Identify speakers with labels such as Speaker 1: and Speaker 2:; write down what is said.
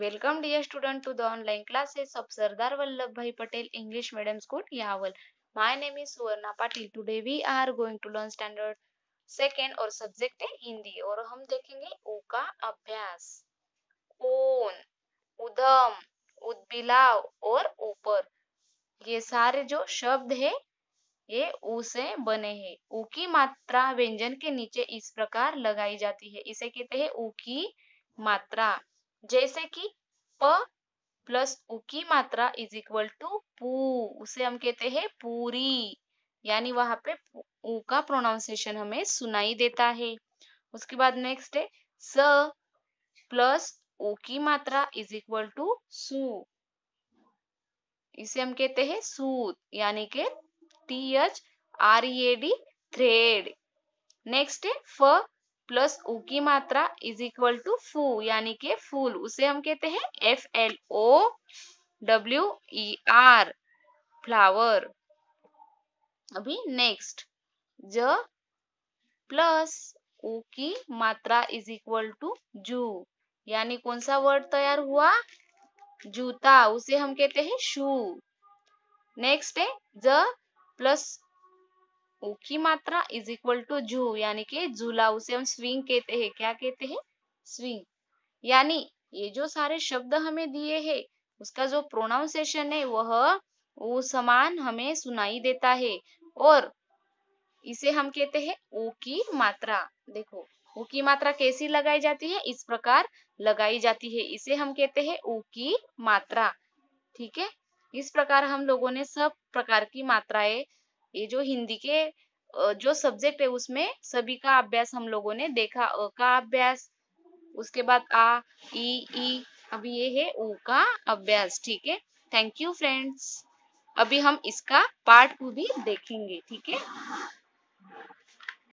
Speaker 1: welcome dear student to the online classes of Sardar Vallabh Bhai Patel English medium school Yawal my name is Suvarna Patil today we are going to learn standard second और subject है हिंदी और हम देखेंगे ओ का अभ्यास कौन उदम उद्बिलाव और ऊपर ये सारे जो शब्द है ये ऊ से बने हैं ऊ की मात्रा व्यंजन के नीचे इस प्रकार लगाई जाती है इसे कहते हैं ऊ की मात्रा जैसे कि प प्लस उ की मात्रा इज इक्वल टू पू उसे हम कहते हैं पूरी यानी वहां पे ऊ का प्रोनाउंसिएशन हमें सुनाई देता है उसके बाद नेक्स्ट है स प्लस ओ की मात्रा इज इक्वल टू सु इसे हम कहते हैं सूत यानी के T H R E A D thread next है फ प्लस ओ की मात्रा इज इक्वल टू फू यानी के फूल उसे हम कहते हैं F L O W E R flower अभी नेक्स्ट ज प्लस ओ की मात्रा इज इक्वल टू जू यानी कौन सा वर्ड तैयार हुआ जूता उसे हम कहते हैं शू नेक्स्ट है ज प्लस ओ की मात्रा इज इक्वल टू जू यानी कि झूला उसे हम स्विंग कहते हैं क्या कहते हैं स्विंग यानी ये जो सारे शब्द हमें दिए हैं उसका जो प्रोनाउंसिएशन है वह ओ समान हमें सुनाई देता है और इसे हम कहते हैं ओ की मात्रा देखो ओ की मात्रा कैसी लगाई जाती है इस प्रकार लगाई जाती है इसे हम कहते हैं ओ की मात्रा ठीक है इस प्रकार हम लोगों ने सब प्रकार की मात्राएं ये जो हिंदी के जो सब्जेक्ट है उसमें सभी का अभ्यास हम लोगों ने देखा अ का अभ्यास उसके बाद आ ई ई अभी ये है ऊ का अभ्यास ठीक है थैंक यू फ्रेंड्स अभी हम इसका पार्ट टू भी देखेंगे ठीक है